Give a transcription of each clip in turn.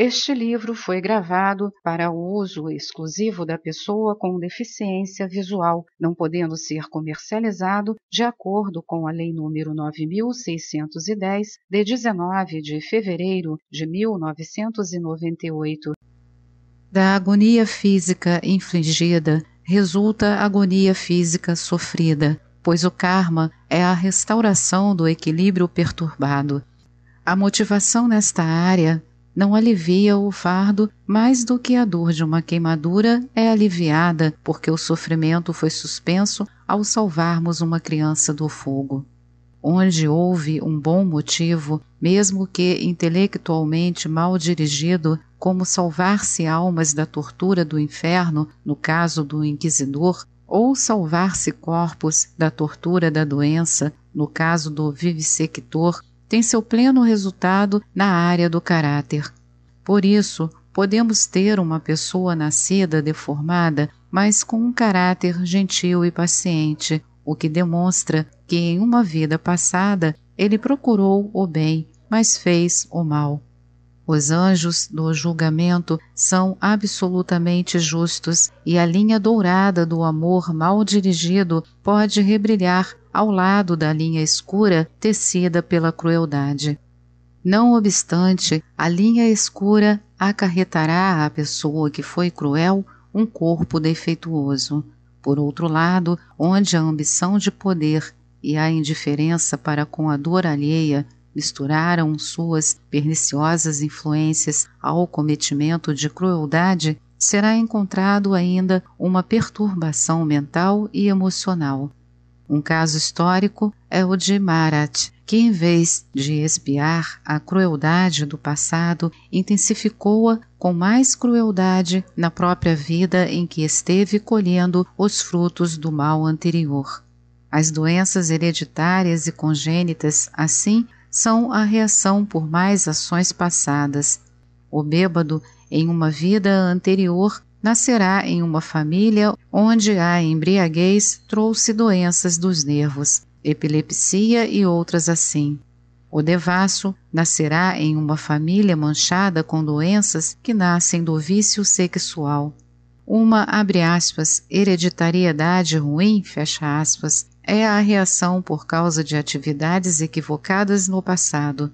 Este livro foi gravado para uso exclusivo da pessoa com deficiência visual, não podendo ser comercializado de acordo com a Lei nº 9610 de 19 de fevereiro de 1998. Da agonia física infligida resulta agonia física sofrida, pois o karma é a restauração do equilíbrio perturbado. A motivação nesta área não alivia o fardo mais do que a dor de uma queimadura é aliviada porque o sofrimento foi suspenso ao salvarmos uma criança do fogo. Onde houve um bom motivo, mesmo que intelectualmente mal dirigido, como salvar-se almas da tortura do inferno, no caso do inquisidor, ou salvar-se corpos da tortura da doença, no caso do vivissector, tem seu pleno resultado na área do caráter. Por isso, podemos ter uma pessoa nascida deformada, mas com um caráter gentil e paciente, o que demonstra que em uma vida passada ele procurou o bem, mas fez o mal. Os anjos do julgamento são absolutamente justos e a linha dourada do amor mal dirigido pode rebrilhar ao lado da linha escura tecida pela crueldade. Não obstante, a linha escura acarretará à pessoa que foi cruel um corpo defeituoso. Por outro lado, onde a ambição de poder e a indiferença para com a dor alheia misturaram suas perniciosas influências ao cometimento de crueldade, será encontrado ainda uma perturbação mental e emocional. Um caso histórico é o de Marat, que em vez de espiar a crueldade do passado, intensificou-a com mais crueldade na própria vida em que esteve colhendo os frutos do mal anterior. As doenças hereditárias e congênitas, assim, são a reação por mais ações passadas. O bêbado, em uma vida anterior, nascerá em uma família onde a embriaguez trouxe doenças dos nervos, epilepsia e outras assim. O devasso nascerá em uma família manchada com doenças que nascem do vício sexual. Uma, aspas, hereditariedade ruim, aspas, é a reação por causa de atividades equivocadas no passado.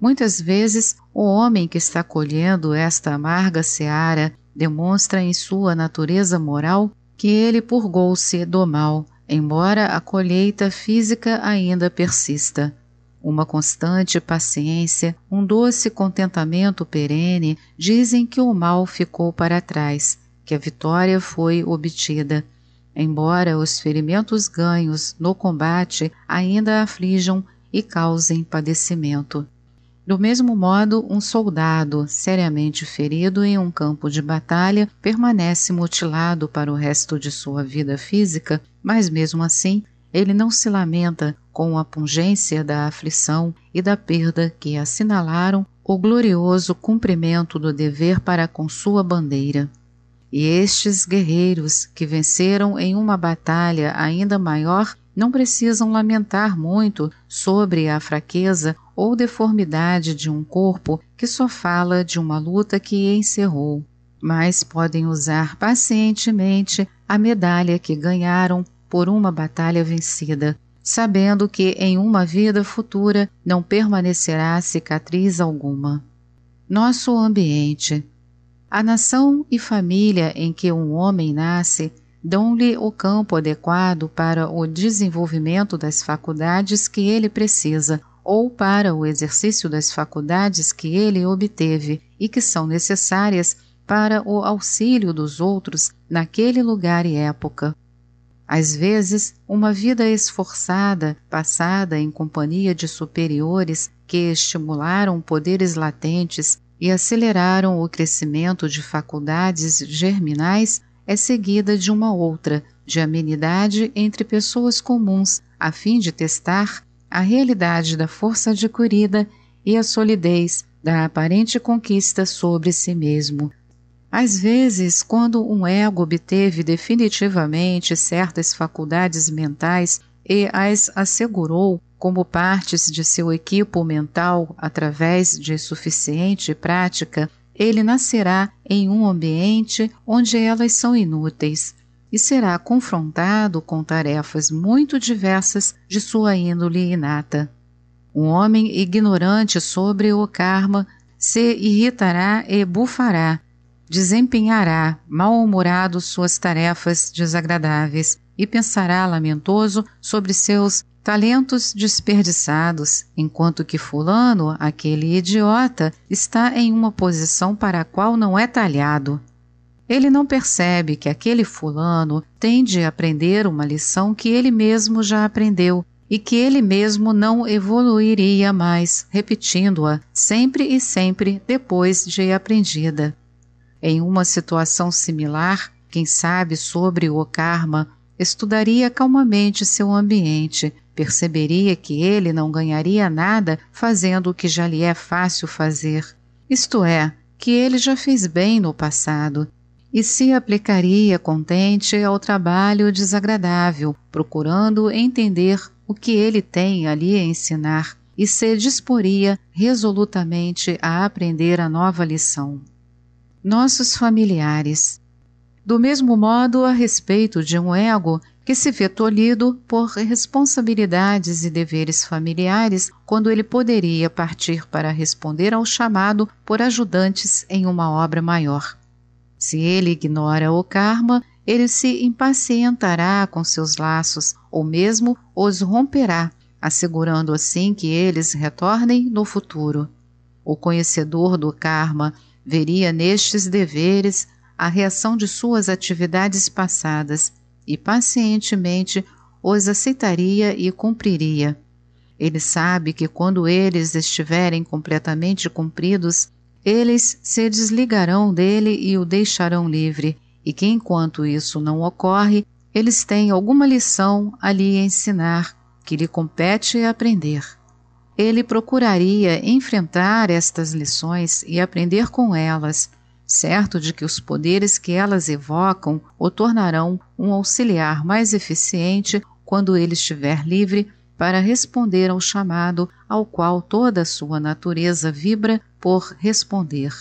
Muitas vezes, o homem que está colhendo esta amarga seara demonstra em sua natureza moral que ele purgou-se do mal, embora a colheita física ainda persista. Uma constante paciência, um doce contentamento perene dizem que o mal ficou para trás, que a vitória foi obtida embora os ferimentos ganhos no combate ainda aflijam e causem padecimento. Do mesmo modo, um soldado seriamente ferido em um campo de batalha permanece mutilado para o resto de sua vida física, mas mesmo assim ele não se lamenta com a pungência da aflição e da perda que assinalaram o glorioso cumprimento do dever para com sua bandeira. E estes guerreiros que venceram em uma batalha ainda maior não precisam lamentar muito sobre a fraqueza ou deformidade de um corpo que só fala de uma luta que encerrou, mas podem usar pacientemente a medalha que ganharam por uma batalha vencida, sabendo que em uma vida futura não permanecerá cicatriz alguma. Nosso ambiente a nação e família em que um homem nasce dão-lhe o campo adequado para o desenvolvimento das faculdades que ele precisa ou para o exercício das faculdades que ele obteve e que são necessárias para o auxílio dos outros naquele lugar e época. Às vezes, uma vida esforçada, passada em companhia de superiores que estimularam poderes latentes e aceleraram o crescimento de faculdades germinais é seguida de uma outra, de amenidade entre pessoas comuns, a fim de testar a realidade da força adquirida e a solidez da aparente conquista sobre si mesmo. Às vezes, quando um ego obteve definitivamente certas faculdades mentais e as assegurou, como partes de seu equipo mental através de suficiente prática, ele nascerá em um ambiente onde elas são inúteis e será confrontado com tarefas muito diversas de sua índole inata. Um homem ignorante sobre o karma se irritará e bufará, desempenhará mal-humorado suas tarefas desagradáveis e pensará lamentoso sobre seus Talentos desperdiçados, enquanto que Fulano, aquele idiota, está em uma posição para a qual não é talhado. Ele não percebe que aquele Fulano tende a aprender uma lição que ele mesmo já aprendeu e que ele mesmo não evoluiria mais, repetindo-a sempre e sempre depois de aprendida. Em uma situação similar, quem sabe sobre o karma Estudaria calmamente seu ambiente, perceberia que ele não ganharia nada fazendo o que já lhe é fácil fazer, isto é, que ele já fez bem no passado, e se aplicaria contente ao trabalho desagradável, procurando entender o que ele tem ali a ensinar e se disporia resolutamente a aprender a nova lição. Nossos familiares do mesmo modo, a respeito de um ego que se vê tolhido por responsabilidades e deveres familiares quando ele poderia partir para responder ao chamado por ajudantes em uma obra maior. Se ele ignora o karma, ele se impacientará com seus laços ou mesmo os romperá, assegurando assim que eles retornem no futuro. O conhecedor do karma veria nestes deveres a reação de suas atividades passadas e pacientemente os aceitaria e cumpriria. Ele sabe que quando eles estiverem completamente cumpridos, eles se desligarão dele e o deixarão livre, e que enquanto isso não ocorre, eles têm alguma lição a lhe ensinar que lhe compete aprender. Ele procuraria enfrentar estas lições e aprender com elas, certo de que os poderes que elas evocam o tornarão um auxiliar mais eficiente quando ele estiver livre para responder ao chamado ao qual toda a sua natureza vibra por responder.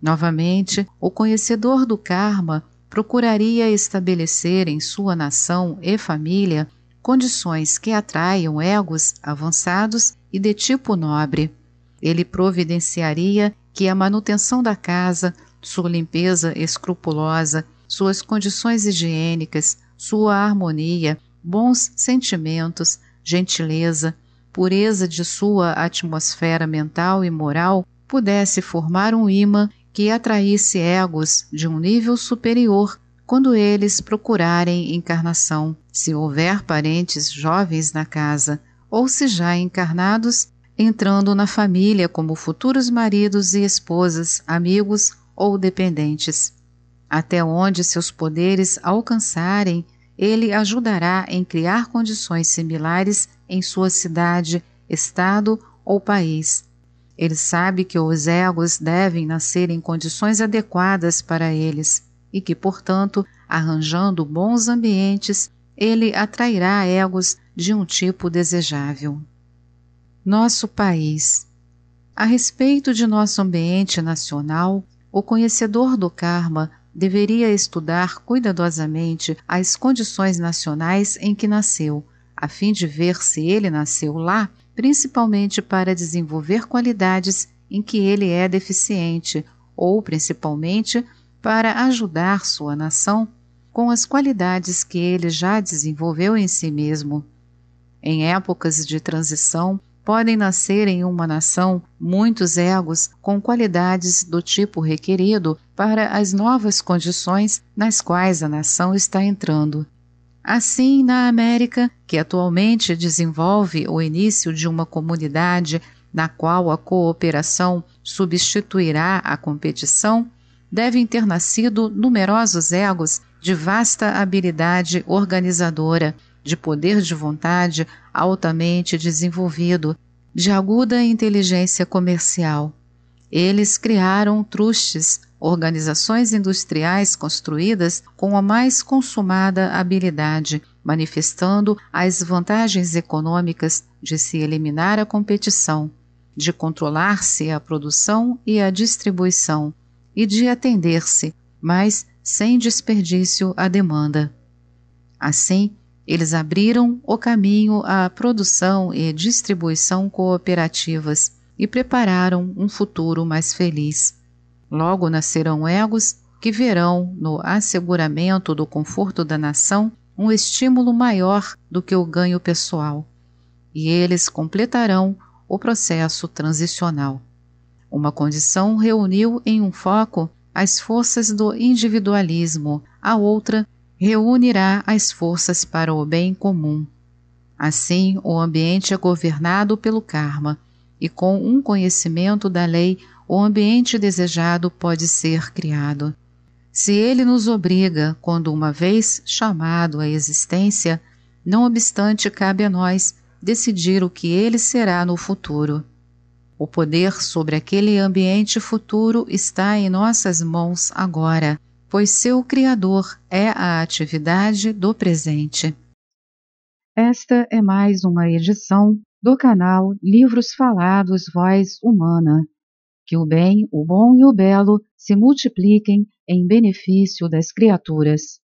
Novamente, o conhecedor do karma procuraria estabelecer em sua nação e família condições que atraiam egos avançados e de tipo nobre. Ele providenciaria que a manutenção da casa, sua limpeza escrupulosa, suas condições higiênicas, sua harmonia, bons sentimentos, gentileza, pureza de sua atmosfera mental e moral pudesse formar um imã que atraísse egos de um nível superior quando eles procurarem encarnação, se houver parentes jovens na casa, ou se já encarnados entrando na família como futuros maridos e esposas, amigos ou dependentes. Até onde seus poderes alcançarem, ele ajudará em criar condições similares em sua cidade, estado ou país. Ele sabe que os egos devem nascer em condições adequadas para eles e que, portanto, arranjando bons ambientes, ele atrairá egos de um tipo desejável nosso país. A respeito de nosso ambiente nacional, o conhecedor do karma deveria estudar cuidadosamente as condições nacionais em que nasceu, a fim de ver se ele nasceu lá, principalmente para desenvolver qualidades em que ele é deficiente, ou principalmente para ajudar sua nação com as qualidades que ele já desenvolveu em si mesmo. Em épocas de transição, Podem nascer em uma nação muitos egos com qualidades do tipo requerido para as novas condições nas quais a nação está entrando. Assim, na América, que atualmente desenvolve o início de uma comunidade na qual a cooperação substituirá a competição, devem ter nascido numerosos egos de vasta habilidade organizadora de poder de vontade altamente desenvolvido, de aguda inteligência comercial. Eles criaram trustes, organizações industriais construídas com a mais consumada habilidade, manifestando as vantagens econômicas de se eliminar a competição, de controlar-se a produção e a distribuição, e de atender-se, mas sem desperdício, à demanda. Assim, eles abriram o caminho à produção e distribuição cooperativas e prepararam um futuro mais feliz. Logo nascerão egos que verão no asseguramento do conforto da nação um estímulo maior do que o ganho pessoal, e eles completarão o processo transicional. Uma condição reuniu em um foco as forças do individualismo, a outra reunirá as forças para o bem comum. Assim, o ambiente é governado pelo karma, e com um conhecimento da lei, o ambiente desejado pode ser criado. Se ele nos obriga, quando uma vez chamado à existência, não obstante, cabe a nós decidir o que ele será no futuro. O poder sobre aquele ambiente futuro está em nossas mãos agora pois seu Criador é a atividade do presente. Esta é mais uma edição do canal Livros Falados Voz Humana. Que o bem, o bom e o belo se multipliquem em benefício das criaturas.